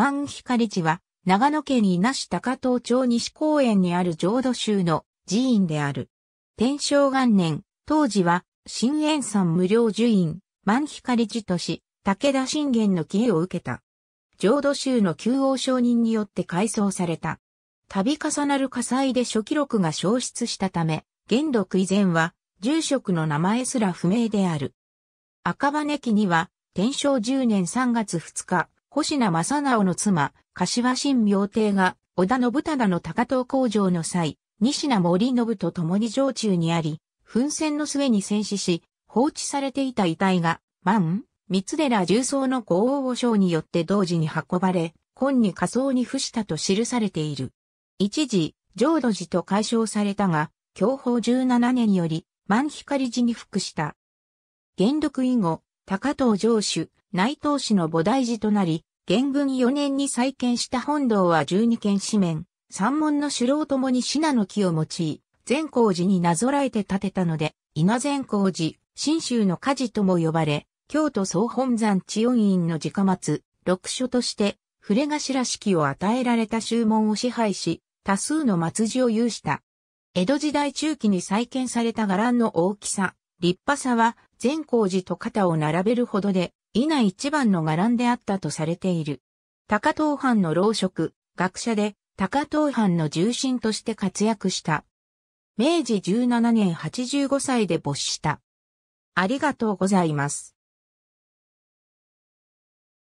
万光寺は、長野県伊那市高東町西公園にある浄土宗の寺院である。天正元年、当時は、新園山無料樹院、万光寺とし、武田信玄の帰依を受けた。浄土宗の旧王承人によって改装された。度重なる火災で初記録が消失したため、元禄以前は、住職の名前すら不明である。赤羽木には、天正10年3月2日、星名正直の妻、柏新明帝が、織田信忠の高等工場の際、西名森信と共に城中にあり、奮戦の末に戦死し、放置されていた遺体が、万、三寺重曹の豪王和によって同時に運ばれ、今に仮想に付したと記されている。一時、浄土寺と解消されたが、享保17年により、万光寺に服した。元禄以後、高藤城主、内藤氏の菩提寺となり、元軍4年に再建した本堂は12軒四面、三門の首楼ともに品の木を用い、善光寺になぞらえて建てたので、稲善光寺、新州の火事とも呼ばれ、京都総本山千温院の直末、六所として、触れ頭式を与えられた宗門を支配し、多数の末寺を有した。江戸時代中期に再建された伽藍の大きさ、立派さは、善光寺と肩を並べるほどで、以内一番の伽藍であったとされている。高藤藩の老職、学者で、高藤藩の重臣として活躍した。明治17年85歳で没した。ありがとうございます。